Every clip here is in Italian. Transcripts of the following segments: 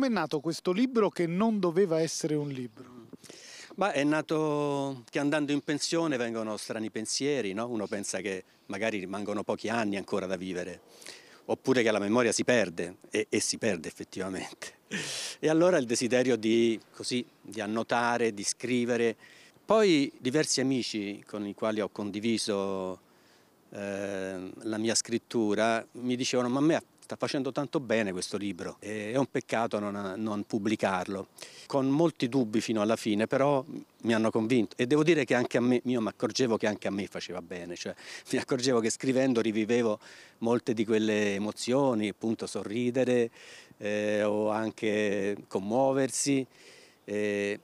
Come è nato questo libro che non doveva essere un libro? Beh, è nato che andando in pensione vengono strani pensieri, no? uno pensa che magari rimangono pochi anni ancora da vivere, oppure che la memoria si perde e, e si perde effettivamente. E allora il desiderio di, così, di annotare, di scrivere. Poi diversi amici con i quali ho condiviso eh, la mia scrittura mi dicevano ma a me Sta facendo tanto bene questo libro, è un peccato non, non pubblicarlo. Con molti dubbi fino alla fine, però mi hanno convinto e devo dire che anche a me, io mi accorgevo che anche a me faceva bene, cioè mi accorgevo che scrivendo rivivevo molte di quelle emozioni, appunto sorridere eh, o anche commuoversi. Eh,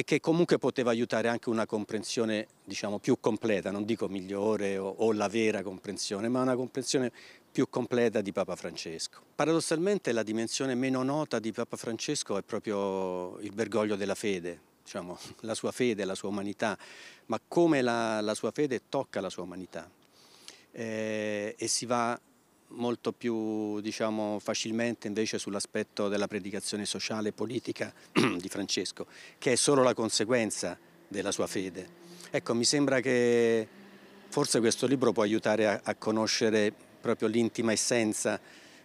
e che comunque poteva aiutare anche una comprensione diciamo, più completa, non dico migliore o, o la vera comprensione, ma una comprensione più completa di Papa Francesco. Paradossalmente la dimensione meno nota di Papa Francesco è proprio il bergoglio della fede, diciamo, la sua fede, la sua umanità, ma come la, la sua fede tocca la sua umanità. Eh, e si va molto più diciamo, facilmente invece sull'aspetto della predicazione sociale e politica di Francesco, che è solo la conseguenza della sua fede. Ecco, mi sembra che forse questo libro può aiutare a, a conoscere proprio l'intima essenza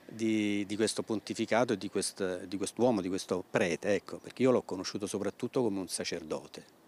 di, di, questo pontificato e di, quest, di quest'uomo, di questo prete, ecco, perché io l'ho conosciuto soprattutto come un sacerdote.